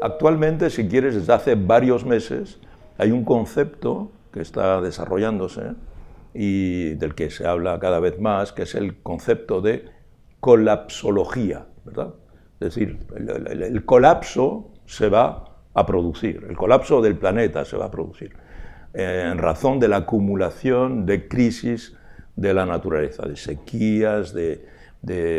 Actualmente, si quieres, desde hace varios meses hay un concepto que está desarrollándose y del que se habla cada vez más, que es el concepto de colapsología, Es decir, el, colapso se va a producir, el colapso del planeta se va a producir, eh, en razón de la acumulación de crisis de la naturaleza, de sequías, de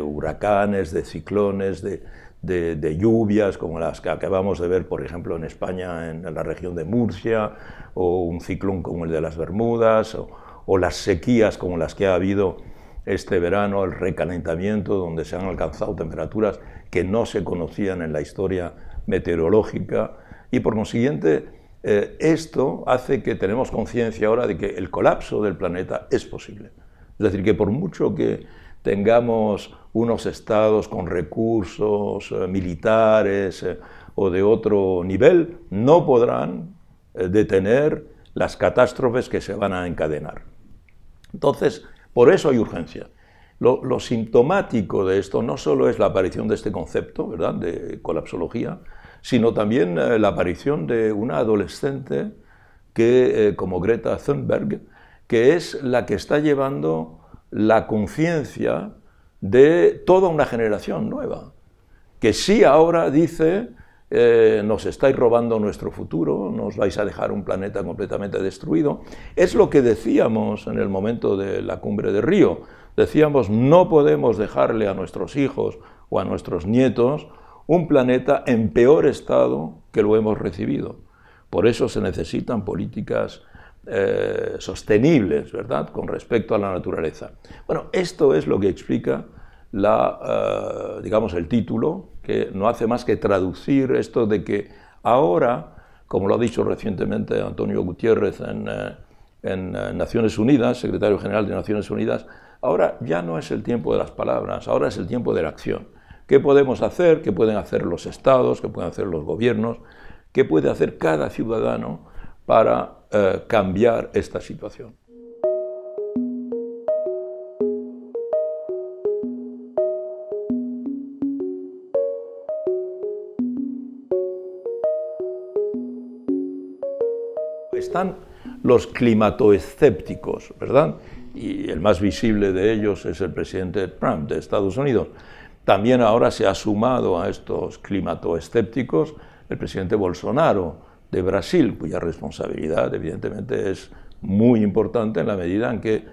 huracanes, de ciclones, de, de, lluvias como las que acabamos de ver, por ejemplo, en España, en, la región de Murcia, o un ciclón como el de las Bermudas, o, las sequías como las que ha habido este verano, el recalentamiento, donde se han alcanzado temperaturas que no se conocían en la historia meteorológica. Y por consiguiente, eh, esto hace que tenemos conciencia ahora de que el colapso del planeta es posible. Es decir, que por mucho que tengamos unos estados con recursos eh, militares eh, o de otro nivel no podrán eh, detener las catástrofes que se van a encadenar. Entonces, por eso hay urgencia. Lo, sintomático de esto no solo es la aparición de este concepto, ¿verdad?, de colapsología, sino también la aparición de una adolescente que, como Greta Thunberg, que es la que está llevando la conciencia de toda una generación nueva, que sí ahora dice, eh, nos estáis robando nuestro futuro, nos vais a dejar un planeta completamente destruido. Es lo que decíamos en el momento de la cumbre de Río. Decíamos, no podemos dejarle a nuestros hijos o a nuestros nietos un planeta en peor estado que lo hemos recibido. Por eso se necesitan políticas eh, sostenibles, ¿verdad?, con respecto a la naturaleza. Bueno, esto es lo que explica la, eh, digamos, el título, que no hace más que traducir esto de que ahora, como lo ha dicho recientemente Antonio Gutiérrez en eh, Naciones Unidas, secretario general de Naciones Unidas, ahora ya no es el tiempo de las palabras, ahora es el tiempo de la acción. ¿Qué podemos hacer? ¿Qué pueden hacer los estados? ¿Qué pueden hacer los gobiernos? ¿Qué puede hacer cada ciudadano para eh, cambiar esta situación. Están los climatoescépticos, ¿verdad? Y el más visible de ellos es el presidente Trump de Estados Unidos. También ahora se ha sumado a estos climatoescépticos el presidente Bolsonaro, de Brasil, cuya responsabilidad evidentemente es muy importante en la medida en que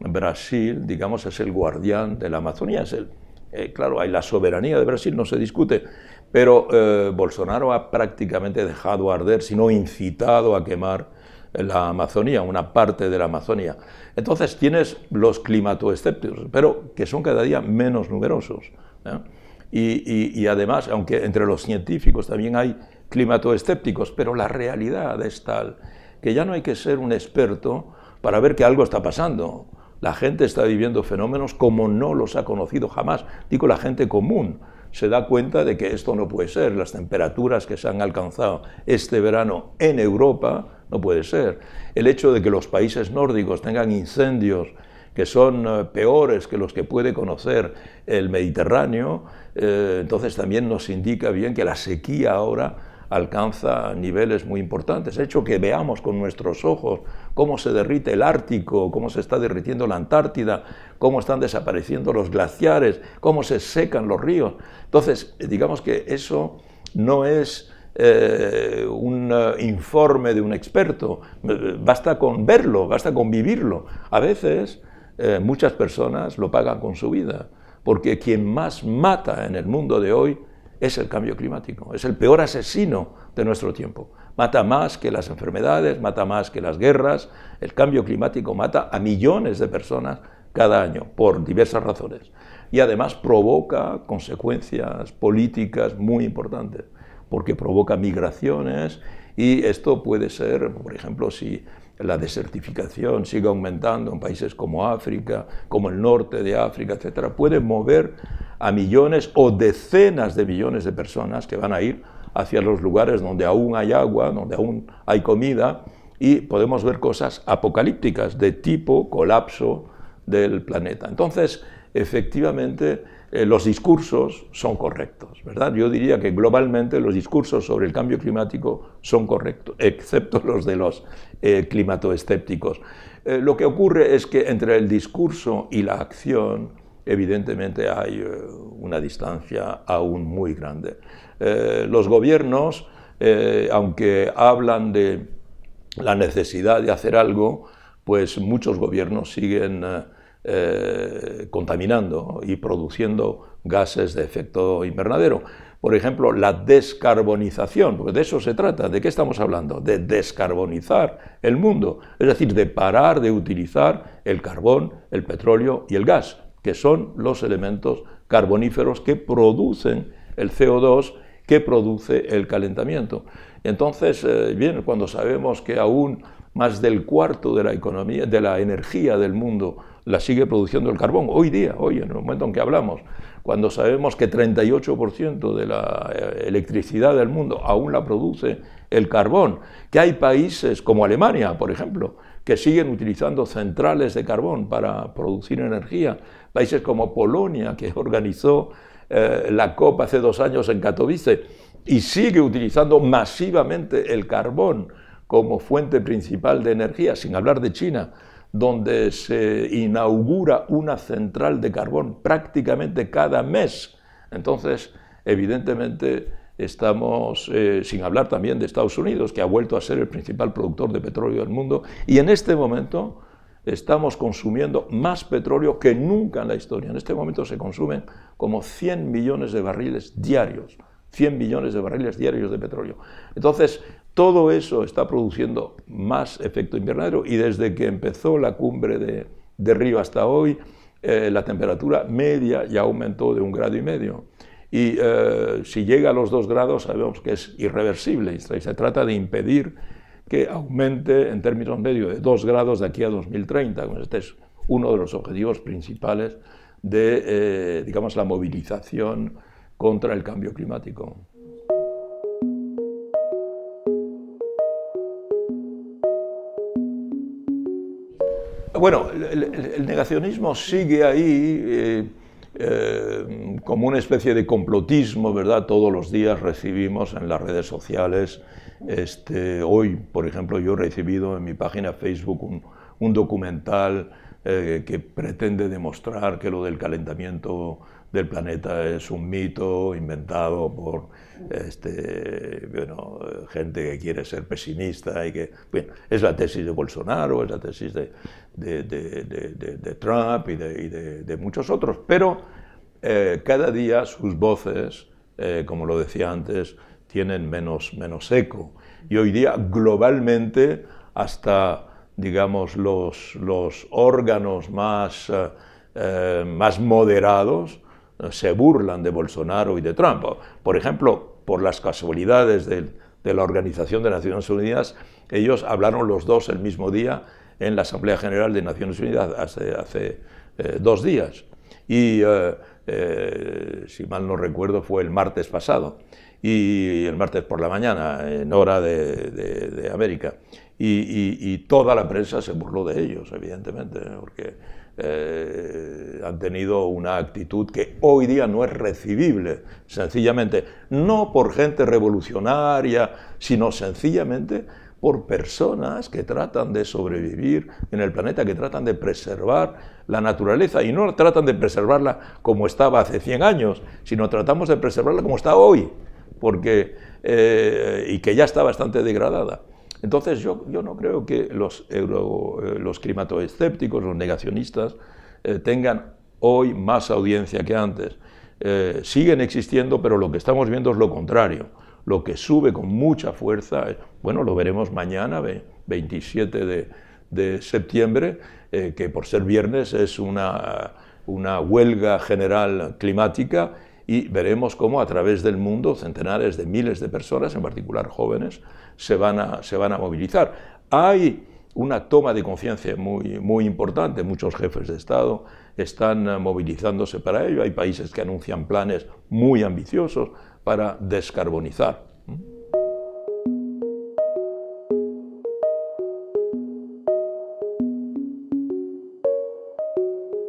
Brasil, digamos, es el guardián de la Amazonía. Es el, eh, claro, hay la soberanía de Brasil, no se discute, pero eh, Bolsonaro ha prácticamente dejado arder, sino incitado a quemar la Amazonía, una parte de la Amazonía. Entonces tienes los climatoescépticos, pero que son cada día menos numerosos. ¿eh? y, además, aunque entre los científicos también hay climatoescépticos, pero la realidad es tal que ya no hay que ser un experto para ver que algo está pasando. La gente está viviendo fenómenos como no los ha conocido jamás. Digo, la gente común se da cuenta de que esto no puede ser. Las temperaturas que se han alcanzado este verano en Europa no puede ser. El hecho de que los países nórdicos tengan incendios que son eh, peores que los que puede conocer el Mediterráneo, eh, entonces también nos indica bien que la sequía ahora alcanza niveles muy importantes. hecho que veamos con nuestros ojos cómo se derrite el Ártico, cómo se está derritiendo la Antártida, cómo están desapareciendo los glaciares, cómo se secan los ríos. Entonces, digamos que eso no es... Eh, un eh, informe de un experto, basta con verlo, basta con vivirlo. A veces eh, muchas personas lo pagan con su vida, porque quien más mata en el mundo de hoy es el cambio climático, es el peor asesino de nuestro tiempo. Mata más que las enfermedades, mata más que las guerras, el cambio climático mata a millones de personas cada año por diversas razones y además provoca consecuencias políticas muy importantes, porque provoca migraciones y esto puede ser, por ejemplo, si la desertificación sigue aumentando en países como África, como el norte de África, etcétera, puede mover a millones o decenas de millones de personas que van a ir hacia los lugares donde aún hay agua, donde aún hay comida, y podemos ver cosas apocalípticas de tipo colapso del planeta. Entonces, efectivamente eh, los discursos son correctos, ¿verdad? Yo diría que globalmente los discursos sobre el cambio climático son correctos, excepto los de los eh, climatoescépticos. Eh, lo que ocurre es que entre el discurso y la acción, evidentemente hay una distancia aún muy grande. los gobiernos, aunque hablan de la necesidad de hacer algo, pues muchos gobiernos siguen eh, contaminando y produciendo gases de efecto invernadero. Por ejemplo, la descarbonización, porque de eso se trata. ¿De qué estamos hablando? De descarbonizar el mundo, es decir, de parar de utilizar el carbón, el petróleo y el gas, que son los elementos carboníferos que producen el CO2 que produce el calentamiento. Entonces, eh, bien, cuando sabemos que aún más del cuarto de la economía, de la energía del mundo la sigue produciendo el carbón. Hoy día, hoy, en el momento en que hablamos, cuando sabemos que 38% de la eh, electricidad del mundo aún la produce el carbón, que hay países como Alemania, por ejemplo, que siguen utilizando centrales de carbón para producir energía, países como Polonia, que organizó eh, la COP hace dos años en Katowice y sigue utilizando masivamente el carbón como fuente principal de energía, sin hablar de China, donde se inaugura una central de carbón prácticamente cada mes. Entonces, evidentemente, estamos, eh, sin hablar también de Estados Unidos, que ha vuelto a ser el principal productor de petróleo del mundo, y en este momento estamos consumiendo más petróleo que nunca en la historia. En este momento se consumen como 100 millones de barriles diarios. 100 millones de barriles diarios de petróleo. Entonces, todo eso está produciendo más efecto invernadero y desde que empezó la cumbre de, Río hasta hoy, eh, la temperatura media ya aumentó de un grado y medio. Y eh, si llega a los dos grados sabemos que es irreversible y se trata de impedir que aumente en términos medios de dos grados de aquí a 2030. Este es uno de los objetivos principales de eh, digamos, la movilización contra el cambio climático. bueno, el, negacionismo sigue ahí eh, eh, como una especie de complotismo, ¿verdad? Todos los días recibimos en las redes sociales, este, hoy, por ejemplo, yo he recibido en mi página Facebook un documental eh, que pretende demostrar que lo del calentamiento del planeta es un mito inventado por este, bueno, gente que quiere ser pesimista y que bueno, es la tesis de Bolsonaro, es la tesis de, de, Trump y de, muchos otros, pero eh, cada día sus voces, eh, como lo decía antes, tienen menos, menos eco y hoy día globalmente hasta digamos, los, órganos más, eh, eh, moderados eh, se burlan de Bolsonaro y de Trump. Por ejemplo, por las casualidades de la Organización de Naciones Unidas, ellos hablaron los dos el mismo día en la Asamblea General de Naciones Unidas hace, hace dos días. Y, si mal no recuerdo, fue el martes pasado. Y el martes por la mañana, en hora de América y, toda la prensa se burló de ellos, evidentemente, porque eh, han tenido una actitud que hoy día no es recibible, sencillamente, no por gente revolucionaria, sino sencillamente por personas que tratan de sobrevivir en el planeta, que tratan de preservar la naturaleza y no tratan de preservarla como estaba hace 100 años, sino tratamos de preservarla como está hoy, porque eh, y que ya está bastante degradada. Entonces yo, no creo que los, eh, los climatoescépticos, los negacionistas, eh, tengan hoy más audiencia que antes. Eh, siguen existiendo, pero lo que estamos viendo es lo contrario. Lo que sube con mucha fuerza, bueno, lo veremos mañana, 27 de, de septiembre, que por ser viernes es una, una huelga general climática y veremos cómo a través del mundo centenares de miles de personas, en particular jóvenes, se van a, movilizar. Hay una toma de conciencia muy, muy importante, muchos jefes de Estado están eh, movilizándose para ello, hay países que anuncian planes muy ambiciosos para descarbonizar.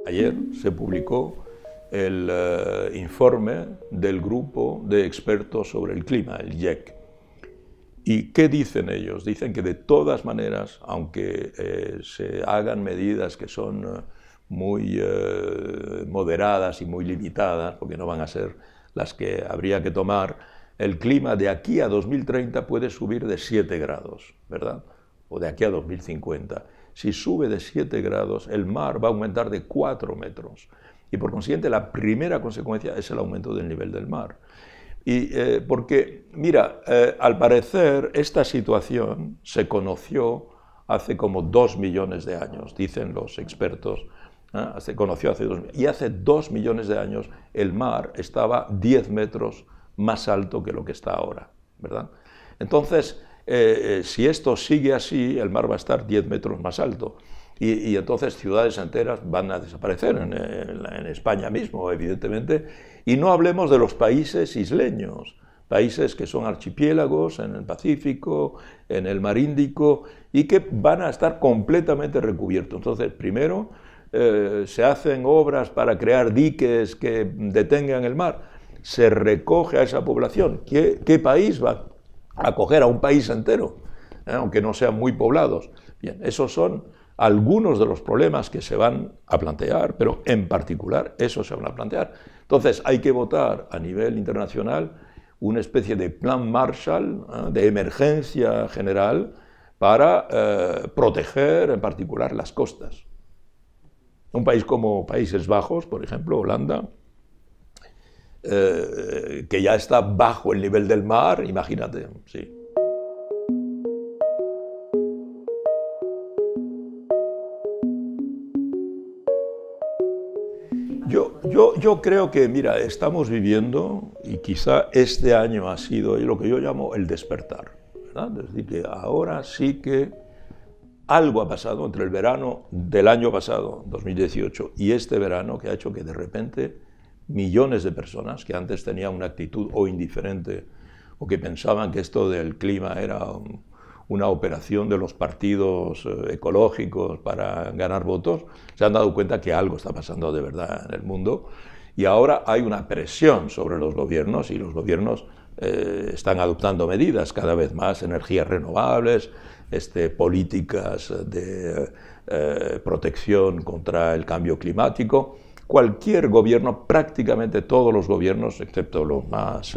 Ayer se publicó el eh, informe del grupo de expertos sobre el clima, el IEC. ¿Y qué dicen ellos? Dicen que de todas maneras, aunque eh, se hagan medidas que son eh, muy moderadas y muy limitadas, porque no van a ser las que habría que tomar, el clima de aquí a 2030 puede subir de 7 grados, ¿verdad? O de aquí a 2050. Si sube de 7 grados, el mar va a aumentar de 4 metros. Y por consiguiente, la primera consecuencia es el aumento del nivel del mar. Y, eh, porque, mira, eh, al parecer esta situación se conoció hace como dos millones de años, dicen los expertos, ¿eh? se conoció hace dos Y hace dos millones de años el mar estaba 10 metros más alto que lo que está ahora, Entonces, si esto sigue así, el mar va a estar 10 metros más alto y, entonces ciudades enteras van a desaparecer en, España mismo, evidentemente, y no hablemos de los países isleños, países que son archipiélagos en el Pacífico, en el Mar Índico, y que van a estar completamente recubiertos. Entonces, primero, eh, se hacen obras para crear diques que detengan el mar, se recoge a esa población. ¿Qué, país va a acoger a un país entero? Eh, aunque no sean muy poblados. Bien, esos son algunos de los problemas que se van a plantear, pero en particular esos se van a plantear. Entonces hay que votar a nivel internacional una especie de plan Marshall, ¿eh? de emergencia general, para eh, proteger en particular las costas. Un país como Países Bajos, por ejemplo, Holanda, eh, que ya está bajo el nivel del mar, imagínate, sí. Yo, yo, yo, creo que, mira, estamos viviendo, y quizá este año ha sido lo que yo llamo el despertar. ¿verdad? Es decir, que ahora sí que algo ha pasado entre el verano del año pasado, 2018, y este verano que ha hecho que de repente millones de personas que antes tenían una actitud o indiferente o que pensaban que esto del clima era un, una operación de los partidos eh, ecológicos para ganar votos, se han dado cuenta que algo está pasando de verdad en el mundo y ahora hay una presión sobre los gobiernos y los gobiernos eh, están adoptando medidas cada vez más, energías renovables, este, políticas de eh, protección contra el cambio climático. Cualquier gobierno, prácticamente todos los gobiernos, excepto los más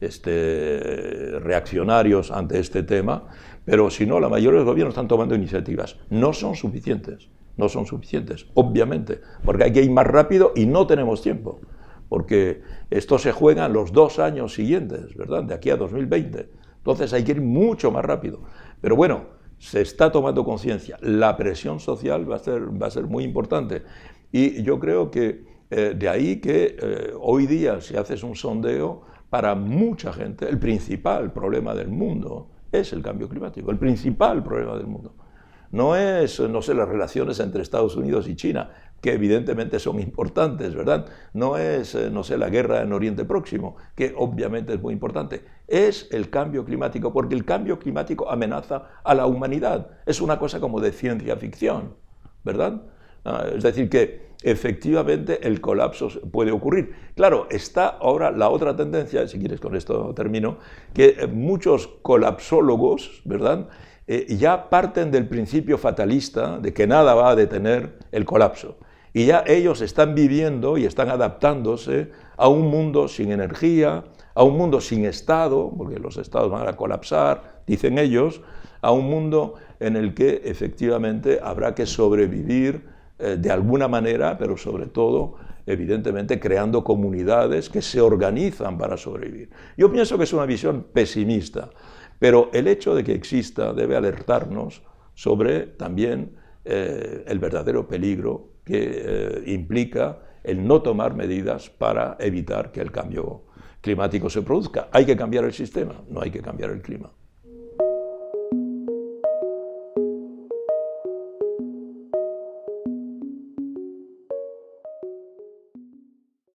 este, reaccionarios ante este tema, pero si no, la mayoría de los gobiernos están tomando iniciativas. No son suficientes, no son suficientes, obviamente, porque hay que ir más rápido y no tenemos tiempo, porque esto se juega en los dos años siguientes, ¿verdad? De aquí a 2020. Entonces hay que ir mucho más rápido. Pero bueno, se está tomando conciencia. La presión social va a ser, va a ser muy importante. Y yo creo que eh, de ahí que eh, hoy día, si haces un sondeo, para mucha gente, el principal problema del mundo, es el cambio climático, el principal problema del mundo. No es, no sé, las relaciones entre Estados Unidos y China, que evidentemente son importantes, ¿verdad? No es, eh, no sé, la guerra en Oriente Próximo, que obviamente es muy importante. Es el cambio climático, porque el cambio climático amenaza a la humanidad. Es una cosa como de ciencia ficción, ¿verdad? es decir, que efectivamente el colapso puede ocurrir. Claro, está ahora la otra tendencia, si quieres con esto termino, que muchos colapsólogos, ¿verdad? Eh, ya parten del principio fatalista de que nada va a detener el colapso. Y ya ellos están viviendo y están adaptándose a un mundo sin energía, a un mundo sin Estado, porque los Estados van a colapsar, dicen ellos, a un mundo en el que efectivamente habrá que sobrevivir eh, de alguna manera, pero sobre todo, evidentemente, creando comunidades que se organizan para sobrevivir. Yo pienso que es una visión pesimista, pero el hecho de que exista debe alertarnos sobre también eh, el verdadero peligro que eh, implica el no tomar medidas para evitar que el cambio climático se produzca. Hay que cambiar el sistema, no hay que cambiar el clima.